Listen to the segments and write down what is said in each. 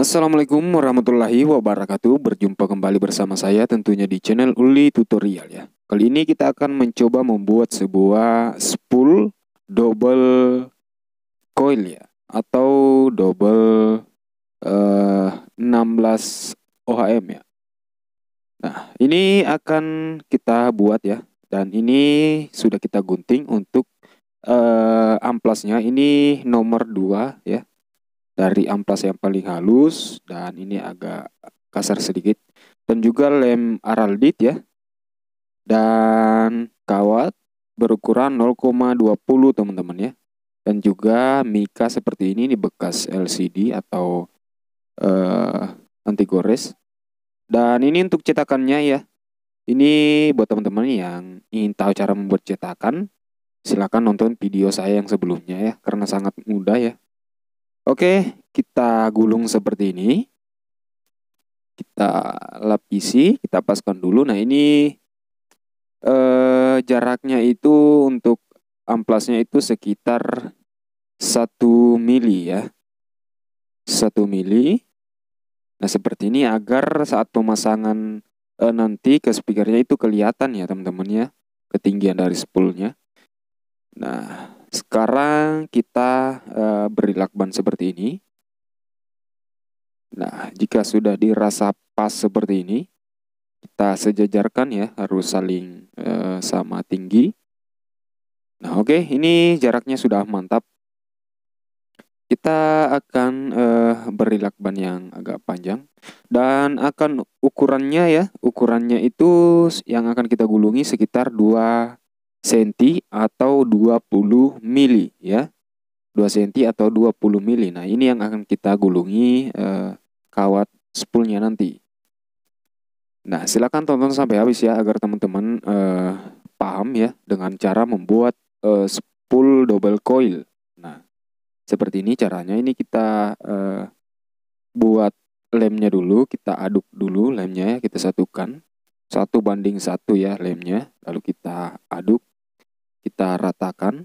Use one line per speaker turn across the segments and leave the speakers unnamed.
Assalamualaikum warahmatullahi wabarakatuh Berjumpa kembali bersama saya tentunya di channel Uli Tutorial ya Kali ini kita akan mencoba membuat sebuah spool double coil ya Atau double uh, 16 OHM ya Nah ini akan kita buat ya Dan ini sudah kita gunting untuk uh, amplasnya Ini nomor 2 ya dari amplas yang paling halus dan ini agak kasar sedikit dan juga lem araldit ya dan kawat berukuran 0,20 teman-teman ya dan juga mika seperti ini ini bekas LCD atau uh, eh, anti gores dan ini untuk cetakannya ya ini buat teman-teman yang ingin tahu cara membuat cetakan silahkan nonton video saya yang sebelumnya ya karena sangat mudah ya Oke, kita gulung seperti ini. Kita lapisi, kita paskan dulu. Nah, ini eh, jaraknya itu untuk amplasnya itu sekitar 1 mili ya. 1 mili. Nah, seperti ini agar saat pemasangan eh, nanti ke speakernya itu kelihatan ya, teman-teman ya, ketinggian dari spoolnya. Nah, sekarang kita uh, eh, beri lakban seperti ini. Nah, jika sudah dirasa pas seperti ini, kita sejajarkan ya, harus saling uh, sama tinggi. Nah, oke, okay, ini jaraknya sudah mantap. Kita akan uh, eh, beri lakban yang agak panjang dan akan ukurannya ya, ukurannya itu yang akan kita gulungi sekitar 2 cm atau 20 mili ya. 2 cm atau 20 mili. Nah, ini yang akan kita gulungi eh, kawat spoolnya nanti. Nah, silakan tonton sampai habis ya agar teman-teman eh, paham ya dengan cara membuat eh, spool double coil. Nah, seperti ini caranya. Ini kita eh, buat lemnya dulu, kita aduk dulu lemnya ya, kita satukan. Satu banding satu ya lemnya, lalu kita aduk kita ratakan.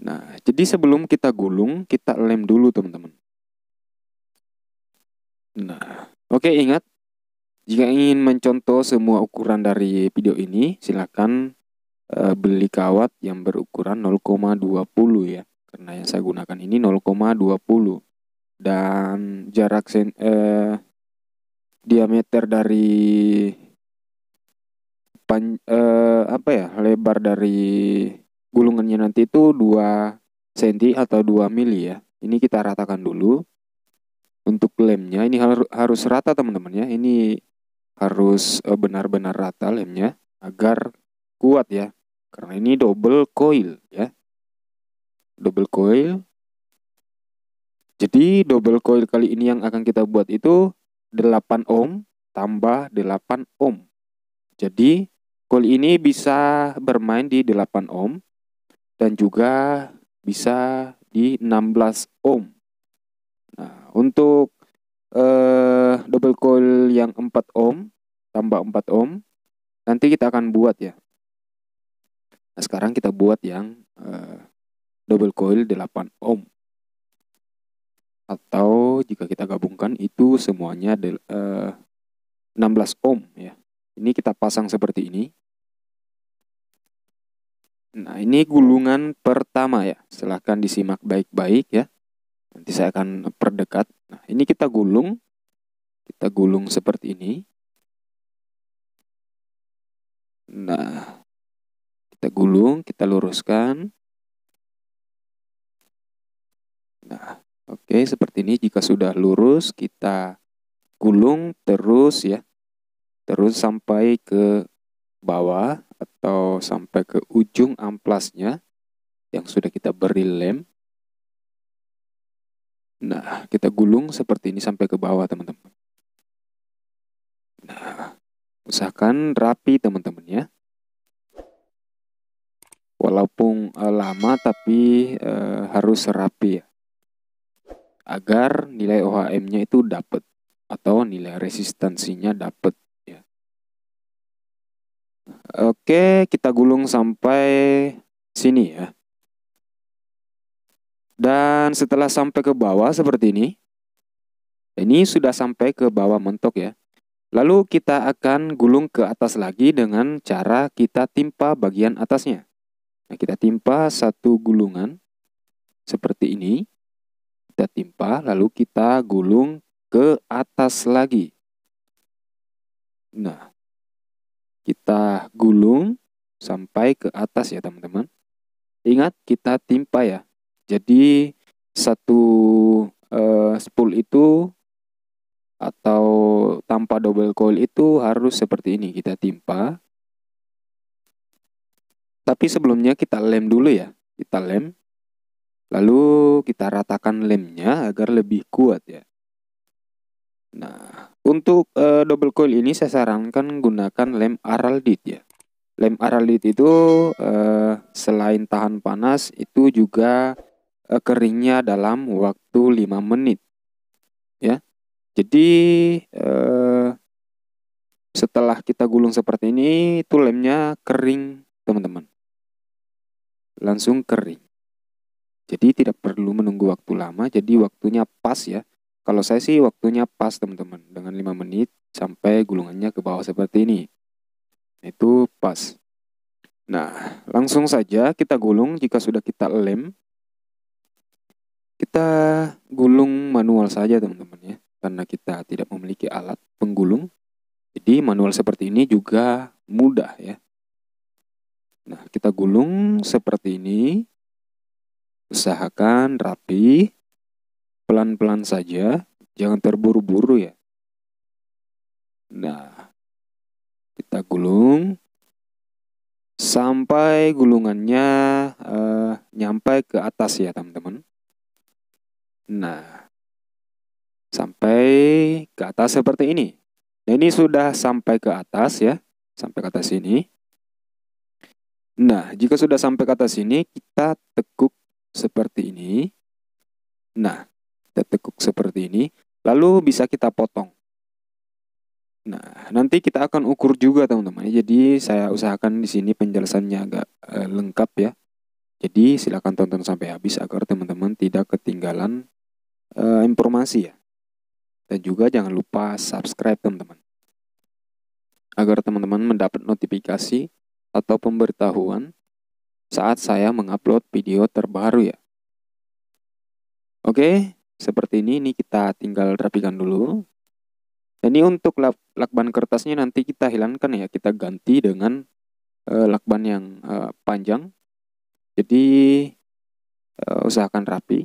Nah, jadi sebelum kita gulung, kita lem dulu, teman-teman. Nah, oke okay, ingat jika
ingin mencontoh semua ukuran dari video ini, silakan uh, beli kawat yang berukuran 0,20 ya. Karena yang saya gunakan ini 0,20 dan jarak sen, uh, diameter dari pan eh, apa ya lebar dari gulungannya nanti itu 2 cm atau 2 mili ya. Ini kita ratakan dulu. Untuk lemnya ini harus rata teman-teman ya. Ini
harus eh, benar-benar rata lemnya agar
kuat ya. Karena ini double coil
ya. Double coil.
Jadi double coil kali ini yang akan kita buat itu 8 ohm tambah 8 ohm. Jadi Coil ini bisa bermain di 8 ohm dan juga bisa di 16 ohm. Nah, untuk eh, double coil yang 4 ohm
tambah 4 ohm nanti kita akan buat ya. Nah, sekarang kita buat yang eh, double coil 8 ohm. Atau jika kita gabungkan itu semuanya de, eh, 16 ohm ya. Ini kita pasang seperti ini.
Nah, ini gulungan pertama ya. Silahkan disimak baik-baik ya. Nanti saya
akan perdekat. Nah, ini kita gulung. Kita gulung seperti ini. Nah, kita gulung, kita luruskan. Nah, oke seperti ini jika sudah lurus kita gulung terus ya
terus sampai ke bawah atau sampai ke ujung
amplasnya yang sudah kita beri lem. Nah, kita gulung seperti ini sampai ke bawah, teman-teman. Nah, usahakan rapi, teman-teman ya.
Walaupun uh, lama tapi uh, harus rapi ya. Agar nilai OHM-nya itu dapat atau nilai resistansinya dapat. Oke, kita gulung sampai sini ya. Dan setelah sampai ke bawah seperti ini, ini sudah sampai ke bawah mentok ya. Lalu kita akan gulung ke atas lagi dengan cara kita timpa bagian atasnya. Nah, kita timpa satu gulungan seperti ini. Kita timpa, lalu kita gulung ke atas lagi. Nah, kita gulung sampai ke atas ya teman-teman. Ingat kita timpa ya. Jadi satu uh, spool itu atau tanpa double coil itu harus seperti ini kita timpa. Tapi sebelumnya kita lem dulu ya. Kita lem. Lalu kita ratakan lemnya agar lebih kuat ya. Nah, untuk uh, double coil ini saya sarankan gunakan lem Araldit ya. Lem Araldit itu uh, selain tahan panas itu juga uh, keringnya dalam waktu 5 menit. Ya. Jadi uh, setelah kita gulung seperti ini itu lemnya kering, teman-teman. Langsung kering. Jadi tidak perlu menunggu waktu lama, jadi waktunya pas ya kalau saya sih waktunya pas teman-teman, dengan 5 menit sampai gulungannya ke bawah seperti ini. Itu pas. Nah, langsung saja kita gulung jika sudah kita lem. Kita gulung manual saja teman-teman ya, karena kita tidak memiliki alat penggulung. Jadi manual seperti ini juga mudah ya. Nah, kita gulung
seperti ini. Usahakan rapi pelan-pelan saja, jangan terburu-buru ya. Nah, kita gulung sampai gulungannya
uh, eh, nyampai ke atas ya teman-teman. Nah, sampai ke atas seperti ini. Nah, ini sudah sampai ke atas ya, sampai ke atas sini. Nah, jika sudah sampai ke atas sini, kita tekuk seperti ini. Nah, kita tekuk seperti ini lalu bisa kita potong Nah, nanti kita akan ukur juga teman-teman. Jadi saya usahakan di sini penjelasannya agak e, lengkap ya. Jadi silakan tonton sampai habis agar teman-teman tidak ketinggalan e, informasi ya. Dan juga jangan lupa subscribe teman-teman. Agar teman-teman mendapat notifikasi atau pemberitahuan saat saya mengupload video terbaru ya. Oke, seperti ini ini kita tinggal rapikan dulu ini untuk lap, lakban kertasnya nanti kita hilangkan ya kita ganti dengan uh, lakban yang uh, panjang jadi uh, usahakan rapi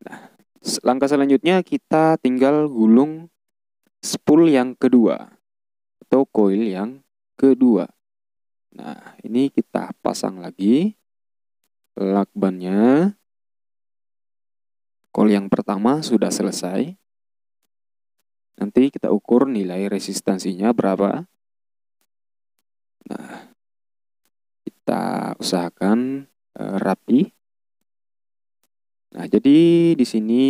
nah langkah selanjutnya kita tinggal gulung spool yang kedua
atau coil yang kedua nah ini kita pasang lagi lakbannya Call yang pertama sudah selesai. Nanti kita ukur nilai resistansinya berapa. Nah, kita usahakan eh, rapi. Nah, jadi di sini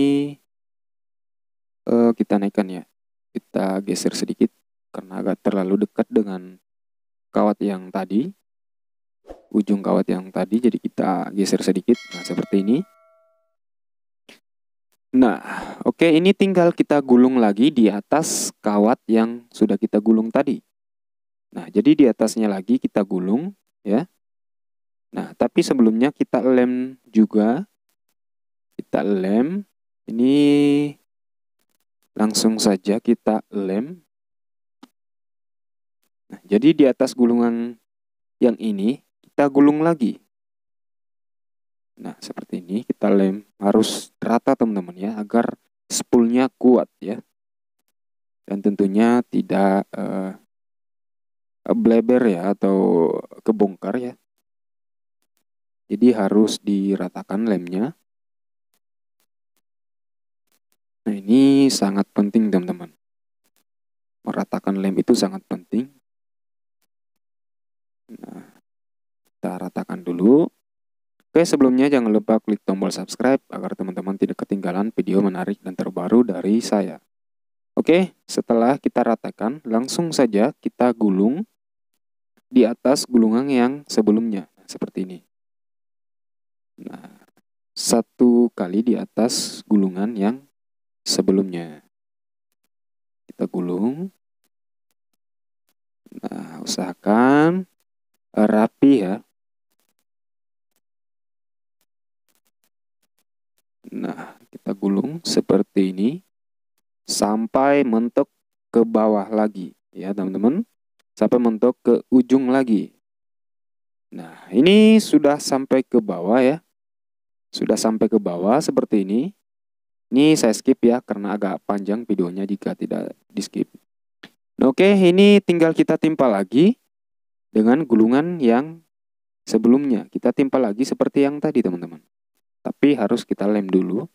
eh, kita naikkan ya. Kita geser sedikit karena agak terlalu dekat dengan kawat yang tadi. Ujung kawat yang
tadi jadi kita geser sedikit. Nah, seperti ini. Nah, oke okay, ini tinggal kita gulung lagi di atas kawat yang sudah kita gulung tadi. Nah, jadi di atasnya lagi kita gulung ya. Nah, tapi sebelumnya kita lem juga. Kita lem. Ini langsung saja kita lem. Nah, jadi di atas gulungan yang ini kita gulung lagi Nah, seperti ini kita lem harus rata teman-teman ya agar spoolnya kuat ya. Dan tentunya tidak uh,
bleber ya atau kebongkar ya. Jadi harus diratakan lemnya. Nah, ini sangat penting teman-teman. Meratakan lem itu sangat penting. Nah, kita ratakan dulu. Oke, sebelumnya jangan lupa klik tombol subscribe agar teman-teman tidak ketinggalan video menarik
dan terbaru dari saya. Oke, setelah kita ratakan, langsung saja kita gulung di atas gulungan yang sebelumnya, seperti ini.
Nah, satu kali di atas gulungan yang sebelumnya. Kita gulung. Nah, usahakan rapi ya, Nah, kita gulung seperti ini sampai mentok ke bawah lagi ya, teman-teman.
Sampai mentok ke ujung lagi. Nah, ini sudah sampai ke bawah ya. Sudah sampai ke bawah seperti ini. Ini saya skip ya karena agak panjang videonya jika tidak di-skip. oke, ini tinggal kita timpa lagi dengan gulungan yang sebelumnya. Kita timpa lagi seperti yang tadi, teman-teman tapi harus kita lem dulu.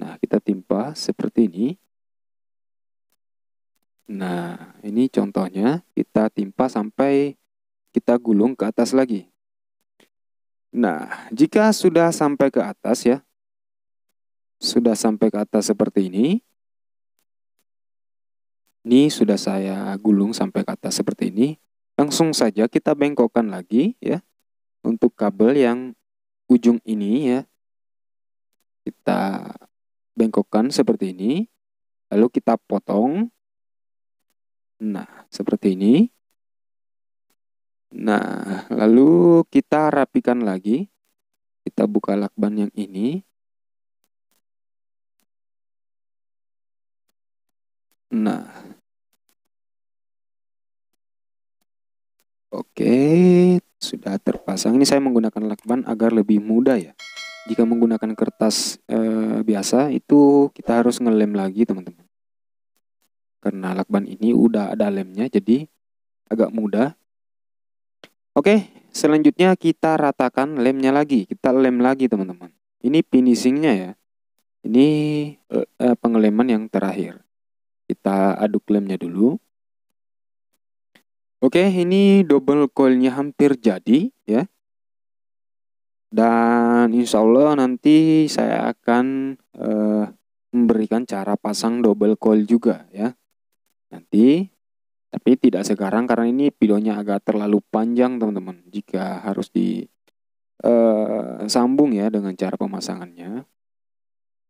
Nah, kita timpa seperti ini.
Nah, ini
contohnya kita timpa sampai kita gulung ke atas lagi. Nah, jika sudah sampai ke atas ya, sudah sampai ke atas seperti ini, ini sudah saya gulung sampai ke atas seperti ini. Langsung saja kita bengkokkan lagi ya untuk kabel
yang ujung ini ya kita bengkokkan seperti ini lalu kita potong nah seperti ini nah lalu kita rapikan lagi kita buka lakban yang ini nah oke sudah terpasang ini saya menggunakan
lakban agar lebih mudah ya jika menggunakan kertas e, biasa itu kita harus ngelem lagi teman-teman. Karena lakban ini udah ada lemnya jadi agak mudah. Oke, selanjutnya kita ratakan lemnya lagi. Kita lem lagi teman-teman. Ini finishingnya ya. Ini e, pengeleman yang terakhir. Kita aduk lemnya dulu. Oke, ini double coilnya hampir jadi ya dan insya Allah nanti saya akan uh, memberikan cara pasang double coil juga ya nanti tapi tidak sekarang karena ini videonya agak terlalu panjang teman-teman jika harus disambung eh, uh, ya dengan cara pemasangannya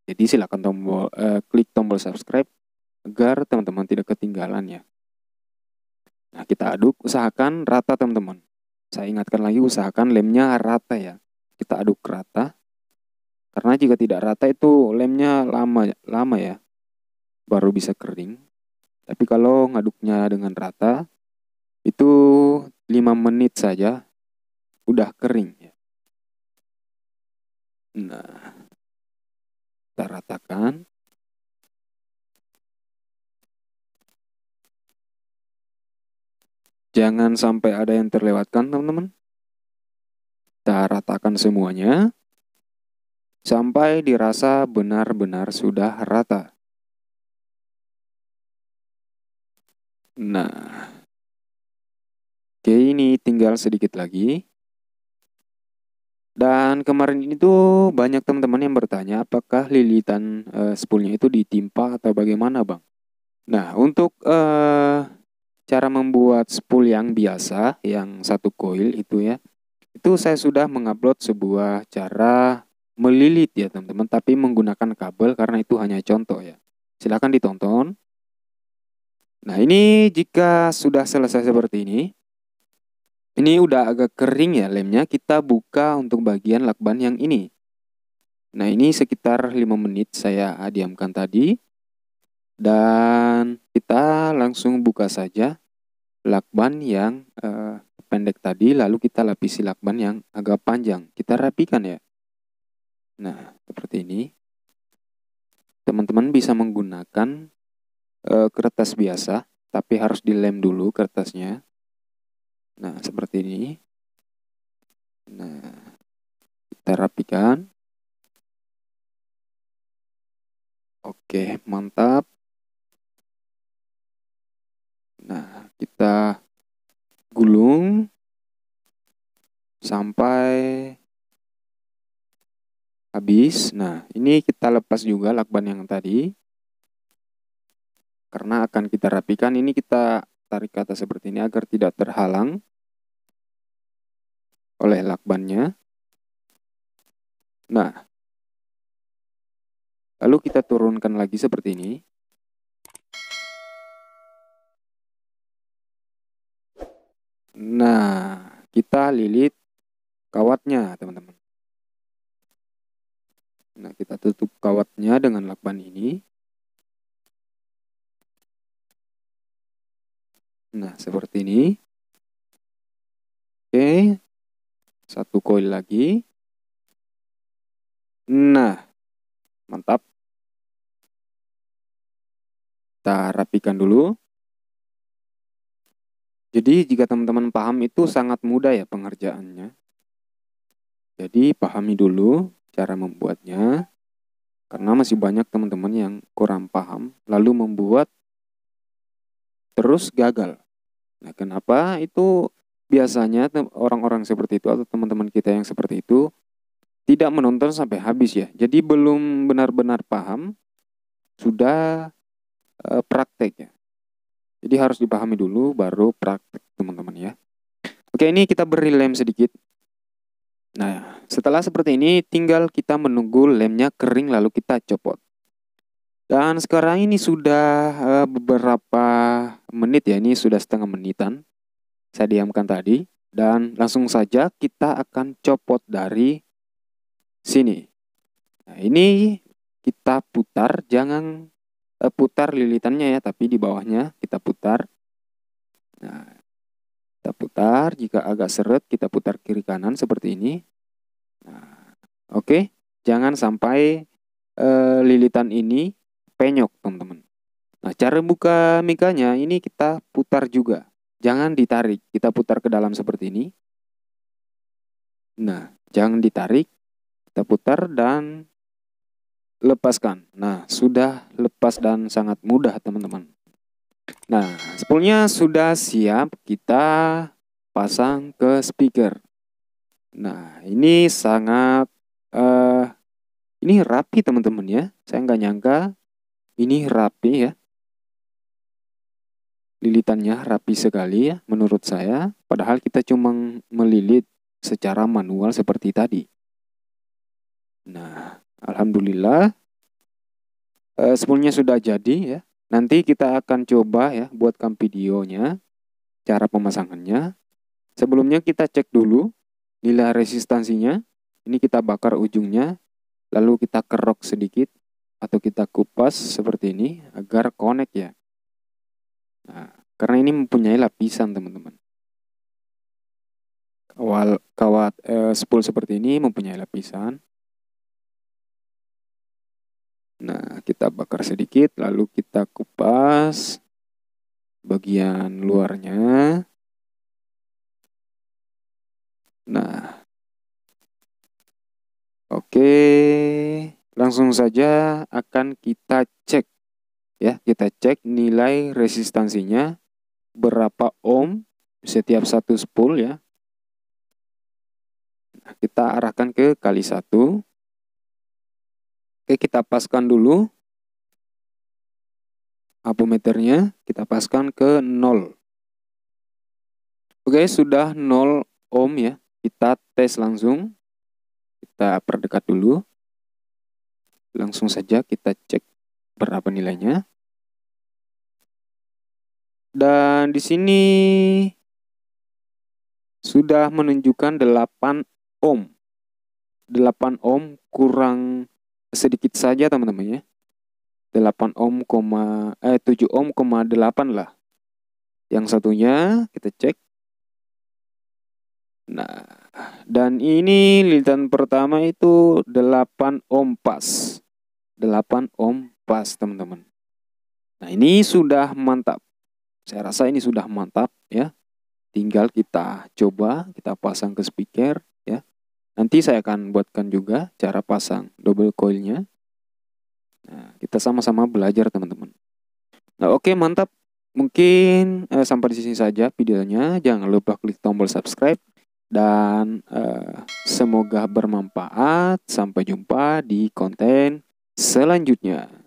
jadi silakan tombol uh, klik tombol subscribe agar teman-teman tidak ketinggalan ya nah kita aduk usahakan rata teman-teman saya ingatkan lagi usahakan lemnya rata ya kita aduk rata karena jika tidak rata itu lemnya lama lama ya baru bisa kering tapi kalau ngaduknya dengan rata
itu 5 menit saja udah kering ya. Nah, kita ratakan. Jangan sampai ada yang terlewatkan, teman-teman kita ratakan semuanya sampai dirasa benar-benar sudah rata. Nah, Oke, ini tinggal sedikit lagi.
Dan kemarin itu banyak teman-teman yang bertanya apakah lilitan e, eh, spoolnya itu ditimpa atau bagaimana, Bang? Nah, untuk e, cara membuat spool yang biasa, yang satu koil itu ya, itu saya sudah mengupload sebuah cara melilit ya teman-teman tapi menggunakan kabel karena itu hanya contoh ya silahkan ditonton nah ini jika sudah selesai seperti ini ini udah agak kering ya lemnya kita buka untuk bagian lakban yang ini nah ini sekitar 5 menit saya diamkan tadi dan kita langsung buka saja lakban yang uh, pendek tadi lalu kita lapisi lakban yang agak panjang. Kita rapikan ya. Nah, seperti ini. Teman-teman bisa menggunakan uh, kertas biasa tapi harus dilem dulu
kertasnya. Nah, seperti ini. Nah, kita rapikan. Oke, mantap. Nah, kita gulung sampai habis. Nah, ini kita lepas juga lakban yang tadi. Karena akan kita rapikan, ini kita tarik ke atas seperti ini agar tidak terhalang oleh lakbannya. Nah, lalu kita turunkan lagi seperti ini. Nah, kita lilit kawatnya, teman-teman. Nah, kita tutup kawatnya dengan lakban ini. Nah, seperti ini. Oke. Satu koil lagi. Nah, mantap. Kita rapikan dulu. Jadi jika teman-teman paham itu sangat mudah ya pengerjaannya.
Jadi pahami dulu cara membuatnya karena masih banyak teman-teman yang kurang paham lalu membuat terus gagal. Nah, kenapa itu biasanya orang-orang seperti itu atau teman-teman kita yang seperti itu tidak menonton sampai habis ya. Jadi belum benar-benar paham sudah e, praktek ya. Jadi harus dipahami dulu baru praktek teman-teman ya. Oke ini kita beri lem sedikit. Nah setelah seperti ini tinggal kita menunggu lemnya kering lalu kita copot. Dan sekarang ini sudah eh, beberapa menit ya ini sudah setengah menitan. Saya diamkan tadi dan langsung saja kita akan copot dari sini. Nah, ini kita putar jangan Eh, putar lilitannya ya, tapi di bawahnya kita putar. Nah, kita putar, jika agak seret kita putar kiri kanan seperti ini. Nah, oke, okay. jangan sampai uh, lilitan ini penyok, teman-teman. Nah, cara buka mikanya ini kita putar juga. Jangan ditarik, kita putar ke dalam seperti ini. Nah, jangan ditarik, kita putar dan lepaskan. Nah, sudah lepas dan sangat mudah, teman-teman. Nah, spoolnya sudah siap, kita pasang ke speaker. Nah, ini sangat uh, ini rapi teman-teman ya. Saya nggak nyangka ini rapi ya. Lilitannya rapi sekali ya menurut saya. Padahal kita cuma melilit secara manual seperti tadi. Nah, Alhamdulillah e, eh, semuanya sudah jadi ya. Nanti kita akan coba ya buatkan videonya, cara pemasangannya. Sebelumnya kita cek dulu nilai resistansinya. Ini kita bakar ujungnya, lalu kita kerok sedikit atau kita kupas seperti ini agar connect ya. Nah, karena ini mempunyai lapisan
teman-teman. kawat eh, spool seperti ini mempunyai lapisan. Nah, kita bakar sedikit, lalu kita kupas bagian luarnya. Nah, oke, langsung saja akan kita
cek. Ya, kita cek nilai resistansinya berapa
ohm setiap satu spool ya. Nah, kita arahkan ke kali satu. Oke, kita paskan dulu apometernya, kita paskan ke 0.
Oke, sudah 0 ohm ya. Kita tes langsung.
Kita perdekat dulu. Langsung saja kita cek berapa nilainya. Dan di sini sudah menunjukkan 8 ohm.
8 ohm kurang sedikit saja teman-teman ya. 8 ohm, koma, eh 7 ohm, koma 8 lah. Yang satunya kita cek. Nah, dan ini lilitan pertama itu 8 ohm pas. 8 ohm pas, teman-teman. Nah, ini sudah mantap. Saya rasa ini sudah mantap ya. Tinggal kita coba, kita pasang ke speaker. Nanti saya akan buatkan juga cara pasang double coilnya. Nah, kita sama-sama belajar teman-teman. Nah, oke mantap. Mungkin eh, sampai di sini saja videonya. Jangan lupa klik tombol subscribe dan eh, semoga
bermanfaat. Sampai jumpa di konten selanjutnya.